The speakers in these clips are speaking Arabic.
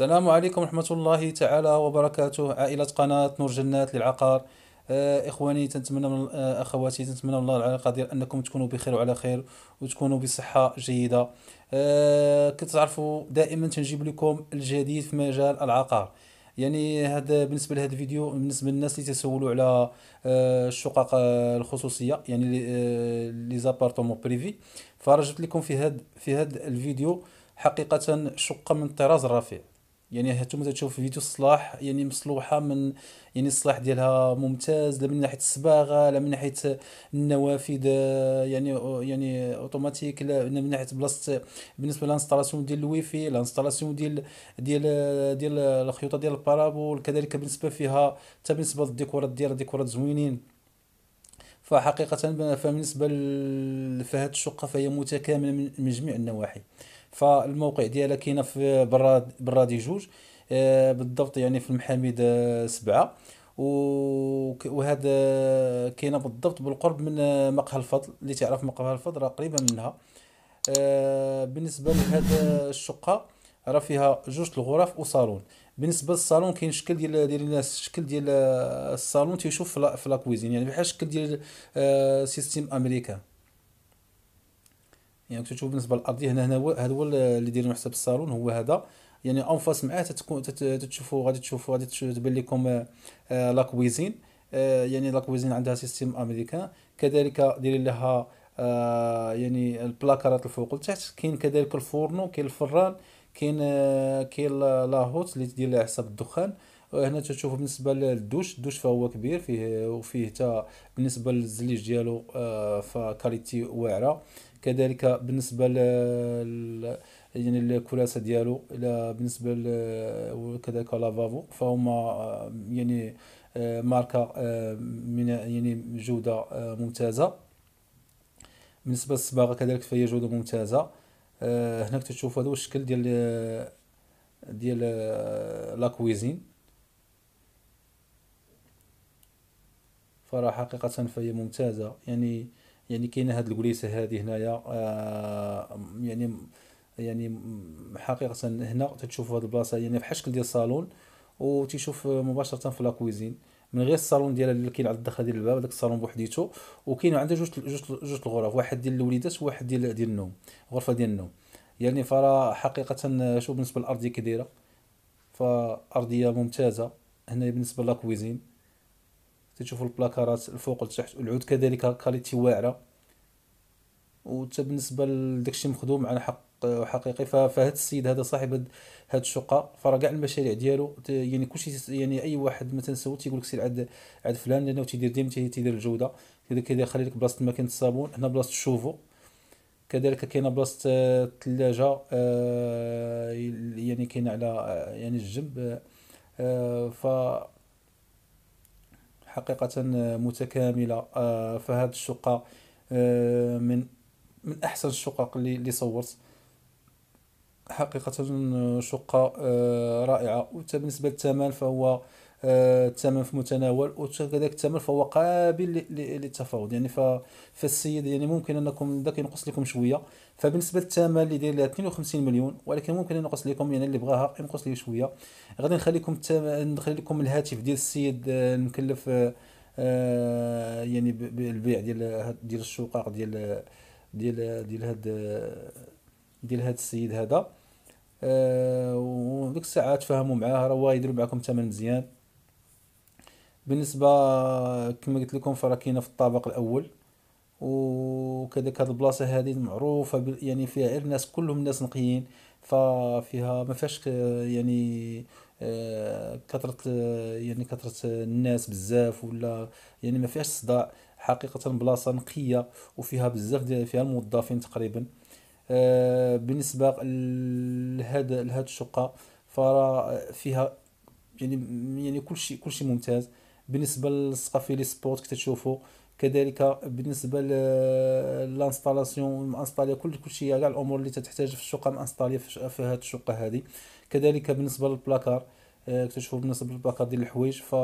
السلام عليكم ورحمة الله تعالى وبركاته عائلة قناة نور جنات للعقار آه، اخواني تنتمنى من آه، اخواتي تنتمنى من الله العلاقه ديال انكم تكونوا بخير وعلى خير وتكونوا بصحه جيده أه كتعرفوا دائما تنجيب لكم الجديد في مجال العقار يعني هذا بالنسبه لهذا الفيديو بالنسبه للناس اللي تسولوا على آه، الشقق الخصوصيه يعني لي زابارتومون بريفي فرجت لكم في هذا في هذا الفيديو حقيقه شقه من الطراز الرفيع يعني هاتو تشوف فيديو صلاح يعني مصلوحه من يعني الصلاح ديالها ممتاز لا من ناحيه الصباغه لا من ناحيه النوافذ يعني يعني اوتوماتيك لا من ناحيه بلاصه بالنسبه لانستالاسيون ديال الويفي لانستالاسيون ديال ديال ديال الخيوطه ديال البارابول كذلك بالنسبه فيها حتى بالنسبه للديكورات ديالها ديكورات زوينين فحقيقه فبالنسبه لفهاد الشقه فهي متكامله من جميع النواحي فالموقع ديالها كاينه في برا برادي جوج آه، بالضبط يعني في المحاميد آه، سبعة وهذا كاينه بالضبط بالقرب من آه، مقهى الفضل اللي تعرف مقهى الفضل راه قريبه منها بالنسبه لهذا الشقه راه فيها جوج الغرف وصالون بالنسبه للصالون كاين شكل ديال ديال الناس الشكل ديال الصالون تيشوف في لاكويزين يعني بحال الشكل ديال سيستيم امريكان يعني كنت تشوف بالنسبه للارضيه هنا هنا هو هذا هو اللي دايرين حساب الصالون هو هذا يعني اون فاس معاه تتكون تتشوفوا غادي تشوفوا غادي تبان لكم آه، آه، لا كويزين آه، يعني لا كويزين عندها سيستيم امريكان كذلك دايرين لها يعني البلاكارات الفوق والتحت كاين كذلك الفورنو كاين الفران كاين كاين لاهوت اللي تدير لها حساب الدخان هنا تشوفوا بالنسبه للدوش الدوش فهو كبير فيه وفيه حتى بالنسبه للزليج ديالو آه، فكاليتي واعره كذلك بالنسبه ل يعني الكراسه ديالو الى بالنسبه كذلك لافافو فهما آه، يعني آه، ماركه من يعني جوده ممتازه بالنسبه للصباغه كذلك فهي جوده ممتازه هناك تشوف هذا الشكل ديال ديال لا كويزين فراه حقيقه فهي ممتازه يعني يعني كاينه هاد الكليسه هادي هنايا آه، يعني يعني حقيقه هنا تتشوف هاد البلاصه يعني في شكل ديال الصالون وتيشوف مباشره في لاكويزين من غير الصالون ديالها اللي كاين على الدخل ديال الباب داك الصالون بوحديته وكاين عندها جوج جوج جوج الغرف واحد ديال الوليدات وواحد ديال ديال النوم غرفه ديال النوم يعني فرا حقيقه شوف بالنسبه للارضيه كديره فارضيه ممتازه هنا بالنسبه لاكويزين تشوفوا البلاكارات الفوق والتحت والعود كذلك كاليتي واعره وحتى بالنسبه لداكشي مخدوم على حق حقيقي فهاد السيد هذا صاحب هاد, الشقه فراه كاع المشاريع ديالو يعني كلشي يعني اي واحد مثلا سول تيقول لك سير عند عند فلان لانه تيدير ديما تيدير الجوده كذا كيدير خلي لك بلاصه ماكينه الصابون هنا بلاصه الشوفو كذلك كاينه بلاصه آه، الثلاجه آه، يعني كاينه على آه، يعني الجنب ف حقيقة آه، متكاملة آه، فهاد الشقة آه، من من أحسن الشقق اللي صورت حقيقة شقة رائعة وبالنسبة للثمن فهو آه، الثمن في متناول وكذلك الثمن فهو قابل للتفاوض يعني فالسيد يعني ممكن انكم ده كينقص لكم شويه فبالنسبه للثمن اللي داير 52 مليون ولكن ممكن ينقص لكم يعني اللي بغاها ينقص ليه شويه غادي نخليكم ندخل لكم الهاتف ديال السيد آه، المكلف آه، يعني بالبيع ديال ديال الشقق ديال ديال ديال هاد ديال هاد السيد هذا أه وديك الساعه تفاهموا معاه راه يديروا معكم ثمن مزيان بالنسبه كما قلت لكم فرا كاينه في الطابق الاول وكذلك هاد البلاصه هذه معروفه يعني فيها غير ناس كلهم ناس نقيين ففيها ما فيهاش يعني آه، كثرة يعني كثرة الناس بزاف ولا يعني ما فيهاش صداع حقيقة بلاصة نقية وفيها بزاف ديال فيها الموظفين تقريبا آه، بالنسبة لهذا لهاد الشقة فرا فيها يعني يعني كل شيء كل شيء ممتاز بالنسبه لي سبورت كتشوفوا كذلك بالنسبه للانستالاسيون انستالي كل كلشي كاع الامور اللي تحتاج في الشقه مانستالي في هذه الشقه هذه كذلك بالنسبه للبلاكار آه، كتشوفوا بالنسبه للبلاكار ديال الحوايج ف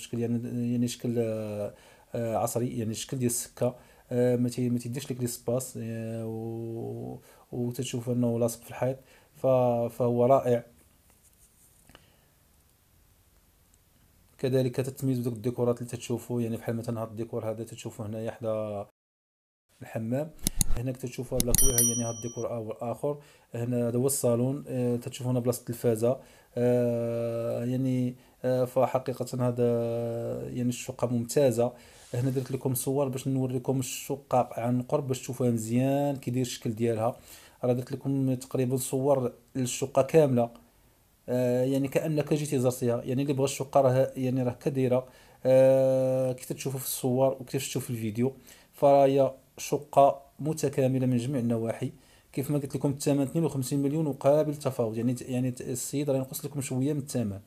شكل يعني يعني شكل آه، آه، عصري يعني شكل ديال السكه ما تيديش لك لي سباس و وتشوف انه لاصق في الحيط فهو رائع كذلك تتميز بدوك الديكورات اللي تتشوفوا يعني بحال مثلا هاد الديكور هذا تتشوفوا هنايا حدا الحمام هناك كتشوفوا هاد ها يعني هاد الديكور اخر هنا هذا هو الصالون اه تتشوفوا هنا بلاصه التلفازه اه يعني اه فحقيقه هذا آه، يعني الشقه ممتازه هنا درت لكم صور باش نوريكم الشقه عن قرب باش تشوفوها مزيان كي داير الشكل ديالها راه درت لكم تقريبا صور للشقه كامله آه، يعني كانك جيتي زرتيها يعني اللي بغى الشقه راه يعني راه كديره آه، كيف تشوفوا في الصور وكيف تشوفوا في الفيديو فرايا شقه متكامله من جميع النواحي كيف ما قلت لكم الثمن 52 مليون وقابل للتفاوض يعني يعني السيد راه ينقص لكم شويه من الثمن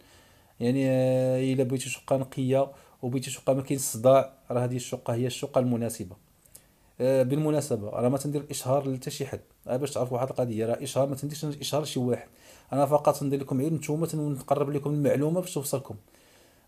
يعني آه، الا بغيتي شقه نقيه وبغيتي شقه ما كاينش صداع راه هذه الشقه هي الشقه المناسبه آه، بالمناسبه انا ما تندير اشهار لتا شي حد أه، باش تعرفوا واحد القضيه راه اشهار ما تنديرش اشهار شي واحد انا فقط ندير لكم عيد نتوما نقرب لكم المعلومه باش توصلكم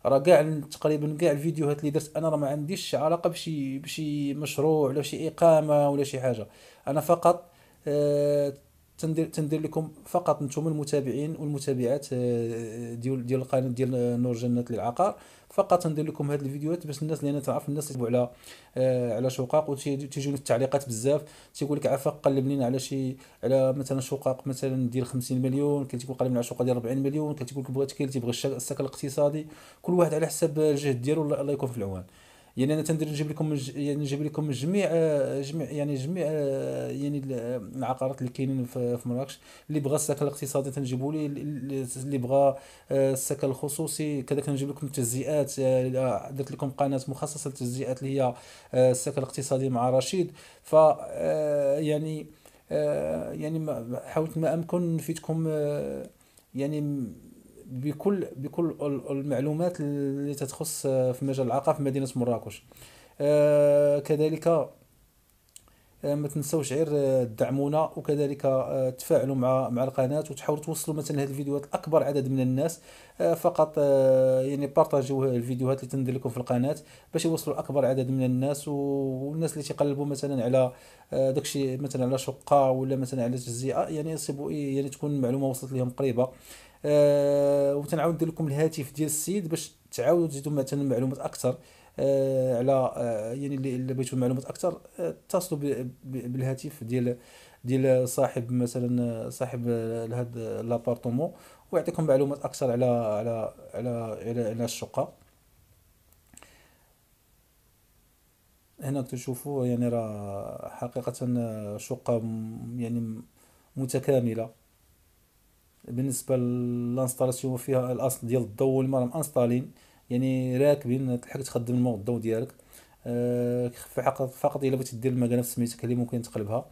راه كاع تقريبا كاع الفيديوهات اللي درت انا راه ما عنديش علاقه بشي بشي مشروع ولا شي اقامه ولا شي حاجه انا فقط أه تندير تندير لكم فقط نتوما المتابعين والمتابعات آه، ديال ديال القناه ديال نور جنات للعقار فقط ندير لكم هذه الفيديوهات باش الناس لان تعرف الناس يتبعوا على آه، على شقق وتيجوني في التعليقات بزاف تيقول لك عفاك قلب لينا على شي على مثلا شقق مثلا ديال 50 مليون كاين تيقول قلب لنا على شقق ديال 40 مليون كاين تيقول لك بغيت كاين تيبغي السكن الاقتصادي كل واحد على حسب الجهد ديالو الله يكون في العون يعني انا تندير نجيب لكم يعني نجيب لكم جميع آه، جميع يعني جميع آه، يعني آه، العقارات اللي كاينين في مراكش اللي بغى السكن الاقتصادي تنجيبوا لي اللي بغى السكن الخصوصي كذلك نجيب لكم التجزئات درت لكم قناه مخصصه للتجزئات اللي هي السكن الاقتصادي مع رشيد ف يعني يعني حاولت ما امكن نفيدكم يعني بكل بكل المعلومات اللي تتخص آه، في مجال العلاقه في مدينه مراكش آه، كذلك آه، ما تنساوش غير تدعمونا وكذلك تفاعلوا مع مع القناه وتحاولوا توصلوا مثلا هذه الفيديوهات لاكبر عدد من الناس فقط يعني بارطاجيو الفيديوهات اللي تندير لكم في القناه باش يوصلوا لاكبر عدد من الناس والناس اللي تيقلبوا مثلا على داكشي مثلا على شقه ولا مثلا على تجزئه يعني يصيبوا إيه، يعني تكون المعلومه وصلت لهم قريبه آه وتنعاود ندير لكم الهاتف ديال السيد باش تعاودوا تزيدوا مثلا معلومات اكثر آه على آه يعني اللي بغيتوا معلومات اكثر آه، اتصلوا بالهاتف ديال ديال صاحب مثلا آه، صاحب هذا آه، لابارتومون ويعطيكم معلومات اكثر على على على على, على الشقه هنا تشوفوا يعني راه حقيقه شقه يعني متكامله بالنسبه للانستالاسيون فيها الاصل ديال الضوء راهم انستالين يعني راكبين تلحق تخدم الماء الضوء ديالك أه فقط الا بغيتي دير المكانه في سميتك اللي ممكن تقلبها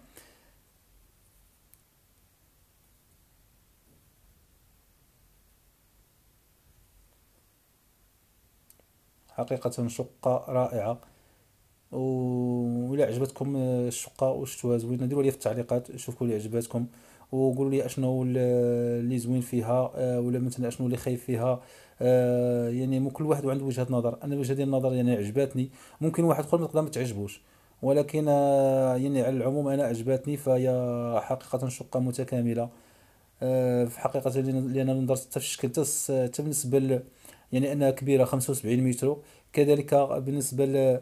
حقيقة شقة رائعة وإلا عجبتكم الشقة وشتوها زوينة ديروها لي في التعليقات شوفوا لي عجباتكم وقولوا لي اشنو اللي زوين فيها آه، ولا مثلا اشنو اللي خايف فيها آه، يعني مو كل واحد عنده وجهه نظر انا وجهه النظر يعني عجباتني ممكن واحد اخر ما ما تعجبوش ولكن آه، يعني على العموم انا عجباتني فهي حقيقه شقه متكامله في حقيقه لان نظرت حتى في الشكل حتى بالنسبه يعني انها كبيره 75 متر كذلك بالنسبه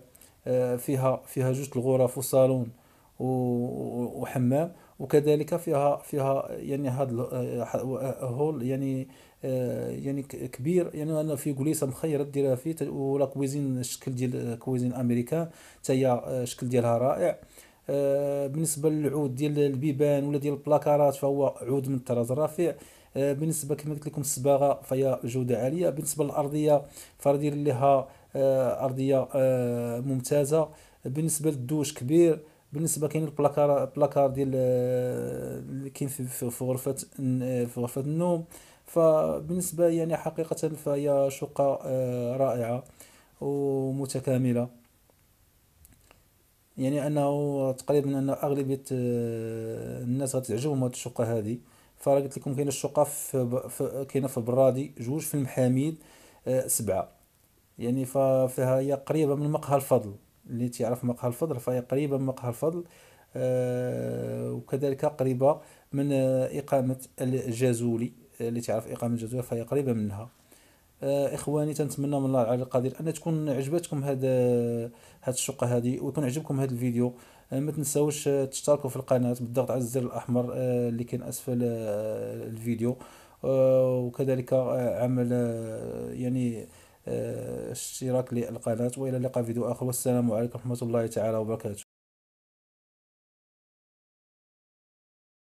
فيها فيها جوج الغرف وصالون وحمام وكذلك فيها فيها يعني هذا آه، هول يعني آه، يعني كبير يعني انا في كوليسه مخيره ديرها فيه ولا كويزين الشكل ديال كويزين امريكان حتى هي الشكل آه، ديالها رائع بالنسبه للعود ديال البيبان ولا ديال البلاكارات فهو عود من الطراز الرفيع بالنسبه كما قلت لكم الصباغه فهي جوده عاليه بالنسبه للارضيه فردير لها ارضيه ممتازه بالنسبه للدوش كبير بالنسبه كاين البلاكار بلاكار ديال آه، اللي كاين في غرفه آه، في غرفه النوم فبالنسبه يعني حقيقه فهي شقه آه، رائعه ومتكامله يعني انه تقريبا ان اغلبيه الناس غتعجبهم هاد الشقه هذه فراه قلت لكم كاينه الشقه في كاينه في برادي جوج في المحاميد سبعه يعني فيها هي قريبه من مقهى الفضل اللي تعرف مقهى الفضل فهي قريبة من مقهى الفضل آه، وكذلك قريبة من إقامة الجازولي اللي تعرف إقامة الجازولي فهي قريبة منها آه، اخواني تنتمنى من الله العلي القدير ان تكون عجبتكم هاد هاد الشقه هذه ويكون عجبكم هاد الفيديو آه، ما تنساوش تشتركوا في القناه بالضغط على الزر الاحمر اللي كان اسفل الفيديو وكذلك عمل يعني آه، اشتراك للقناة وإلى اللقاء فيديو آخر والسلام عليكم ورحمة الله تعالى وبركاته